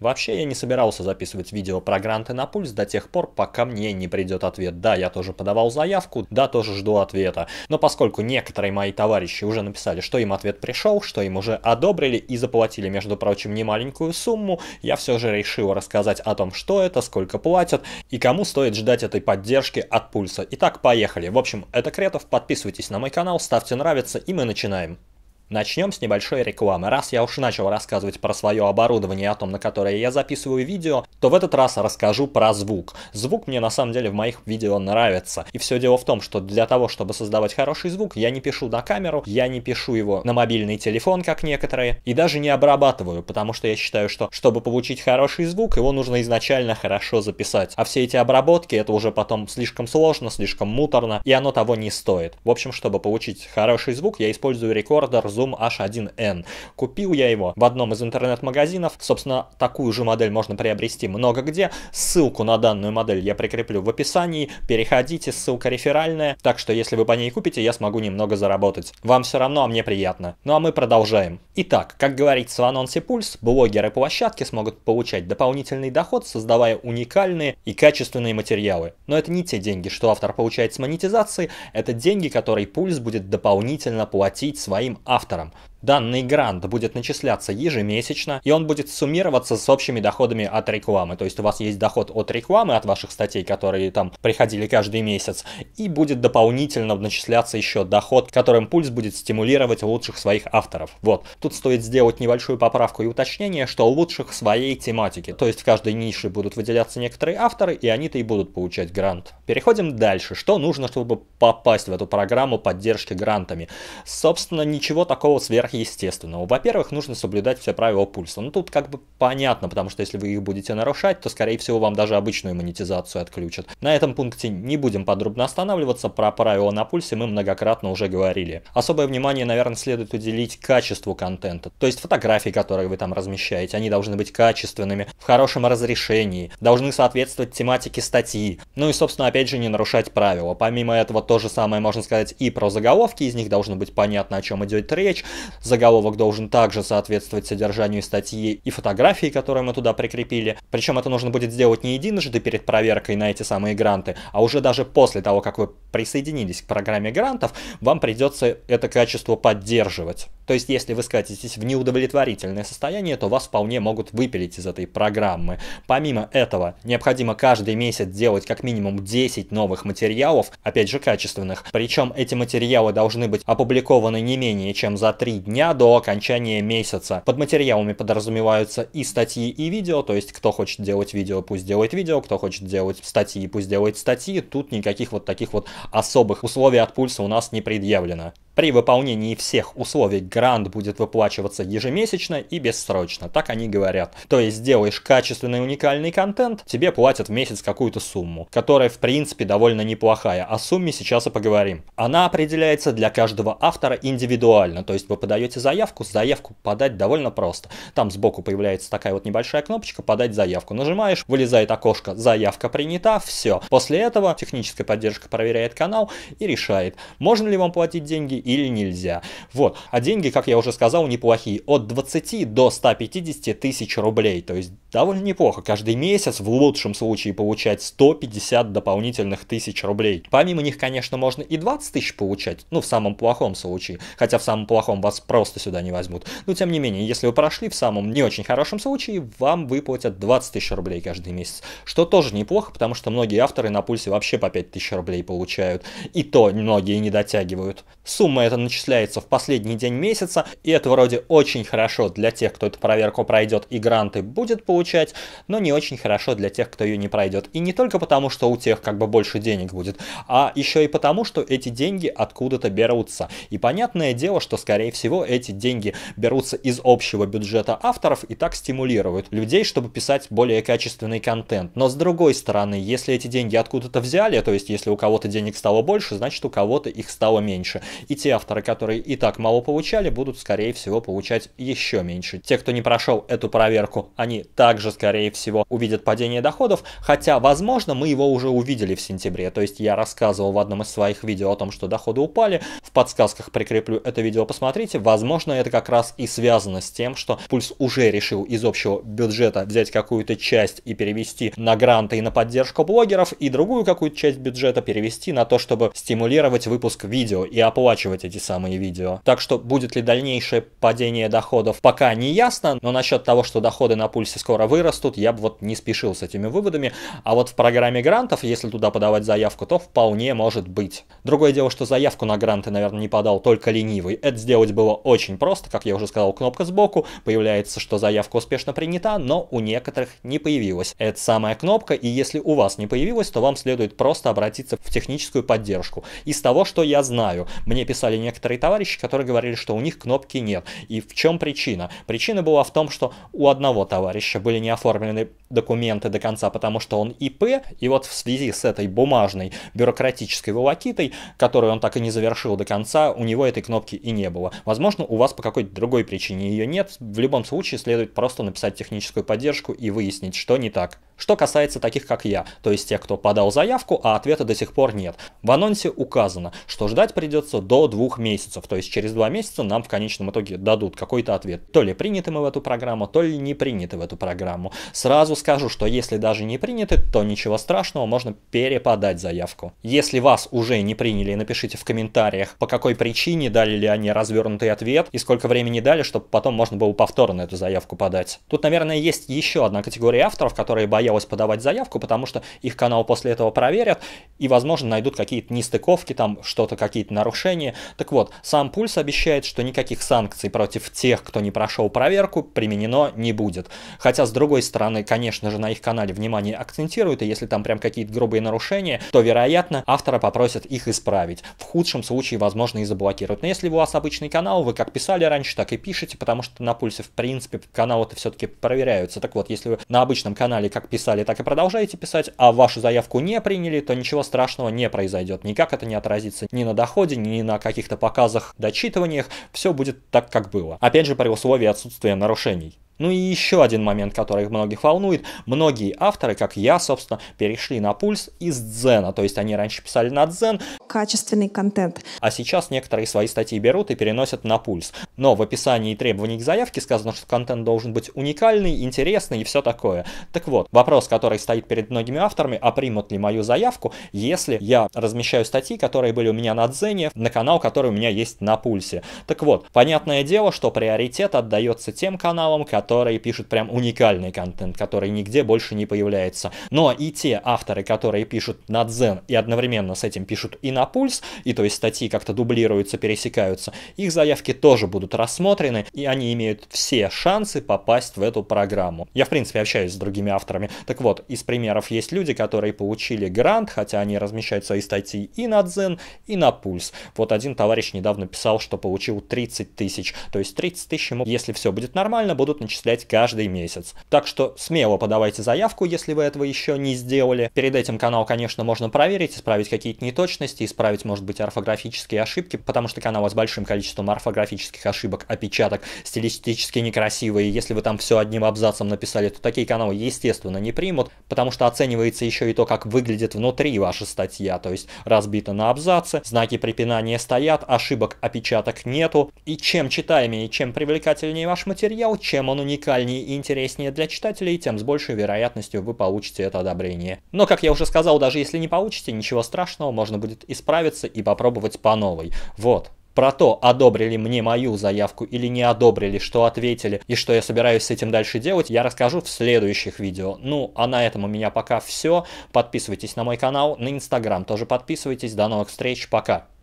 Вообще я не собирался записывать видео про гранты на пульс до тех пор, пока мне не придет ответ. Да, я тоже подавал заявку, да, тоже жду ответа. Но поскольку некоторые мои товарищи уже написали, что им ответ пришел, что им уже одобрили и заплатили, между прочим, немаленькую сумму, я все же решил рассказать о том, что это, сколько платят и кому стоит ждать этой поддержки от пульса. Итак, поехали. В общем, это Кретов, подписывайтесь на мой канал, ставьте нравится и мы начинаем. Начнем с небольшой рекламы. Раз я уж начал рассказывать про свое оборудование о том, на которое я записываю видео, то в этот раз расскажу про звук. Звук мне на самом деле в моих видео нравится. И все дело в том, что для того, чтобы создавать хороший звук, я не пишу на камеру, я не пишу его на мобильный телефон, как некоторые, и даже не обрабатываю, потому что я считаю, что чтобы получить хороший звук, его нужно изначально хорошо записать. А все эти обработки, это уже потом слишком сложно, слишком муторно, и оно того не стоит. В общем, чтобы получить хороший звук, я использую рекордер Zoom H1N. Купил я его в одном из интернет-магазинов. Собственно, такую же модель можно приобрести много где. Ссылку на данную модель я прикреплю в описании. Переходите, ссылка реферальная. Так что, если вы по ней купите, я смогу немного заработать. Вам все равно, а мне приятно. Ну а мы продолжаем. Итак, как говорится в анонсе Пульс, блогеры площадки смогут получать дополнительный доход, создавая уникальные и качественные материалы. Но это не те деньги, что автор получает с монетизации, это деньги, которые Пульс будет дополнительно платить своим авторам after them. Данный грант будет начисляться ежемесячно, и он будет суммироваться с общими доходами от рекламы. То есть у вас есть доход от рекламы, от ваших статей, которые там приходили каждый месяц, и будет дополнительно начисляться еще доход, которым пульс будет стимулировать лучших своих авторов. Вот. Тут стоит сделать небольшую поправку и уточнение, что лучших своей тематики. То есть в каждой нише будут выделяться некоторые авторы, и они-то и будут получать грант. Переходим дальше. Что нужно, чтобы попасть в эту программу поддержки грантами? Собственно, ничего такого сверх сверхъестественного. Во-первых, нужно соблюдать все правила пульса. Ну тут как бы понятно, потому что если вы их будете нарушать, то скорее всего вам даже обычную монетизацию отключат. На этом пункте не будем подробно останавливаться, про правила на пульсе мы многократно уже говорили. Особое внимание, наверное, следует уделить качеству контента, то есть фотографии, которые вы там размещаете, они должны быть качественными, в хорошем разрешении, должны соответствовать тематике статьи. Ну и, собственно, опять же, не нарушать правила. Помимо этого, то же самое можно сказать и про заголовки, из них должно быть понятно, о чем идет речь. Заголовок должен также соответствовать содержанию статьи и фотографии, которые мы туда прикрепили. Причем это нужно будет сделать не единожды перед проверкой на эти самые гранты, а уже даже после того, как вы присоединились к программе грантов, вам придется это качество поддерживать. То есть, если вы скатитесь в неудовлетворительное состояние, то вас вполне могут выпилить из этой программы. Помимо этого, необходимо каждый месяц делать как минимум 10 новых материалов, опять же качественных. Причем эти материалы должны быть опубликованы не менее чем за 3 дня до окончания месяца. Под материалами подразумеваются и статьи, и видео, то есть, кто хочет делать видео, пусть делает видео, кто хочет делать статьи, пусть делает статьи. Тут никаких вот таких вот особых условий от пульса у нас не предъявлено. При выполнении всех условий грант будет выплачиваться ежемесячно и бессрочно, так они говорят. То есть делаешь качественный уникальный контент, тебе платят в месяц какую-то сумму, которая в принципе довольно неплохая. О сумме сейчас и поговорим. Она определяется для каждого автора индивидуально, то есть вы подаете заявку, заявку подать довольно просто. Там сбоку появляется такая вот небольшая кнопочка «Подать заявку». Нажимаешь, вылезает окошко «Заявка принята», все. После этого техническая поддержка проверяет канал и решает, можно ли вам платить деньги или нельзя. Вот. А деньги, как я уже сказал, неплохие. От 20 до 150 тысяч рублей. То есть довольно неплохо. Каждый месяц в лучшем случае получать 150 дополнительных тысяч рублей. Помимо них, конечно, можно и 20 тысяч получать. Ну, в самом плохом случае. Хотя в самом плохом вас просто сюда не возьмут. Но тем не менее, если вы прошли в самом не очень хорошем случае, вам выплатят 20 тысяч рублей каждый месяц. Что тоже неплохо, потому что многие авторы на пульсе вообще по 5 тысяч рублей получают. И то многие не дотягивают. Сумма Видимо, это начисляется в последний день месяца, и это вроде очень хорошо для тех, кто эту проверку пройдет и гранты будет получать, но не очень хорошо для тех, кто ее не пройдет. И не только потому, что у тех как бы больше денег будет, а еще и потому, что эти деньги откуда-то берутся. И понятное дело, что, скорее всего, эти деньги берутся из общего бюджета авторов и так стимулируют людей, чтобы писать более качественный контент. Но с другой стороны, если эти деньги откуда-то взяли, то есть если у кого-то денег стало больше, значит у кого-то их стало меньше. И те авторы, которые и так мало получали, будут, скорее всего, получать еще меньше. Те, кто не прошел эту проверку, они также, скорее всего, увидят падение доходов, хотя, возможно, мы его уже увидели в сентябре. То есть я рассказывал в одном из своих видео о том, что доходы упали. В подсказках прикреплю это видео, посмотрите. Возможно, это как раз и связано с тем, что Пульс уже решил из общего бюджета взять какую-то часть и перевести на гранты и на поддержку блогеров, и другую какую-то часть бюджета перевести на то, чтобы стимулировать выпуск видео и оплачивать оплачивать эти самые видео. Так что будет ли дальнейшее падение доходов, пока не ясно, но насчет того, что доходы на пульсе скоро вырастут, я бы вот не спешил с этими выводами. А вот в программе грантов, если туда подавать заявку, то вполне может быть. Другое дело, что заявку на гранты, наверное, не подал только ленивый. Это сделать было очень просто, как я уже сказал, кнопка сбоку, появляется, что заявка успешно принята, но у некоторых не появилась. Это самая кнопка, и если у вас не появилась, то вам следует просто обратиться в техническую поддержку. Из того, что я знаю, мне писали писали некоторые товарищи, которые говорили, что у них кнопки нет. И в чем причина? Причина была в том, что у одного товарища были не оформлены документы до конца, потому что он ИП, и вот в связи с этой бумажной бюрократической волокитой, которую он так и не завершил до конца, у него этой кнопки и не было. Возможно, у вас по какой-то другой причине ее нет. В любом случае следует просто написать техническую поддержку и выяснить, что не так. Что касается таких, как я, то есть тех, кто подал заявку, а ответа до сих пор нет. В анонсе указано, что ждать придется до двух месяцев. То есть через два месяца нам в конечном итоге дадут какой-то ответ. То ли приняты мы в эту программу, то ли не приняты в эту программу. Сразу скажу, что если даже не приняты, то ничего страшного, можно переподать заявку. Если вас уже не приняли, напишите в комментариях, по какой причине дали ли они развернутый ответ и сколько времени дали, чтобы потом можно было повторно эту заявку подать. Тут, наверное, есть еще одна категория авторов, которые боялась подавать заявку, потому что их канал после этого проверят и, возможно, найдут какие-то нестыковки, там что-то, какие-то нарушения, так вот, сам Пульс обещает, что никаких санкций против тех, кто не прошел проверку, применено не будет. Хотя, с другой стороны, конечно же, на их канале внимание акцентируют, и если там прям какие-то грубые нарушения, то, вероятно, автора попросят их исправить. В худшем случае, возможно, и заблокируют. Но если у вас обычный канал, вы как писали раньше, так и пишете, потому что на Пульсе, в принципе, каналы-то все-таки проверяются. Так вот, если вы на обычном канале как писали, так и продолжаете писать, а вашу заявку не приняли, то ничего страшного не произойдет. Никак это не отразится ни на доходе, ни на каких-то показах, дочитываниях, все будет так, как было. Опять же, при условии отсутствия нарушений. Ну и еще один момент, который многих волнует. Многие авторы, как я, собственно, перешли на пульс из дзена, то есть они раньше писали на дзен. Качественный контент. А сейчас некоторые свои статьи берут и переносят на пульс. Но в описании требований к заявке сказано, что контент должен быть уникальный, интересный и все такое. Так вот, вопрос, который стоит перед многими авторами, а примут ли мою заявку, если я размещаю статьи, которые были у меня на дзене, на канал, который у меня есть на пульсе. Так вот, понятное дело, что приоритет отдается тем каналам, которые которые пишут прям уникальный контент, который нигде больше не появляется. Но и те авторы, которые пишут на Дзен и одновременно с этим пишут и на Пульс, и то есть статьи как-то дублируются, пересекаются, их заявки тоже будут рассмотрены, и они имеют все шансы попасть в эту программу. Я, в принципе, общаюсь с другими авторами. Так вот, из примеров есть люди, которые получили грант, хотя они размещают свои статьи и на Дзен, и на Пульс. Вот один товарищ недавно писал, что получил 30 тысяч. То есть 30 тысяч ему, если все будет нормально, будут начисляться перечислять каждый месяц. Так что смело подавайте заявку, если вы этого еще не сделали. Перед этим канал, конечно, можно проверить, исправить какие-то неточности, исправить, может быть, орфографические ошибки, потому что канал с большим количеством орфографических ошибок, опечаток, стилистически некрасивые. Если вы там все одним абзацем написали, то такие каналы, естественно, не примут, потому что оценивается еще и то, как выглядит внутри ваша статья, то есть разбита на абзацы, знаки препинания стоят, ошибок опечаток нету. И чем читаемее, чем привлекательнее ваш материал, чем он у уникальнее и интереснее для читателей, тем с большей вероятностью вы получите это одобрение. Но, как я уже сказал, даже если не получите, ничего страшного, можно будет исправиться и попробовать по новой. Вот, про то, одобрили мне мою заявку или не одобрили, что ответили и что я собираюсь с этим дальше делать, я расскажу в следующих видео. Ну, а на этом у меня пока все. Подписывайтесь на мой канал, на инстаграм тоже подписывайтесь. До новых встреч, пока!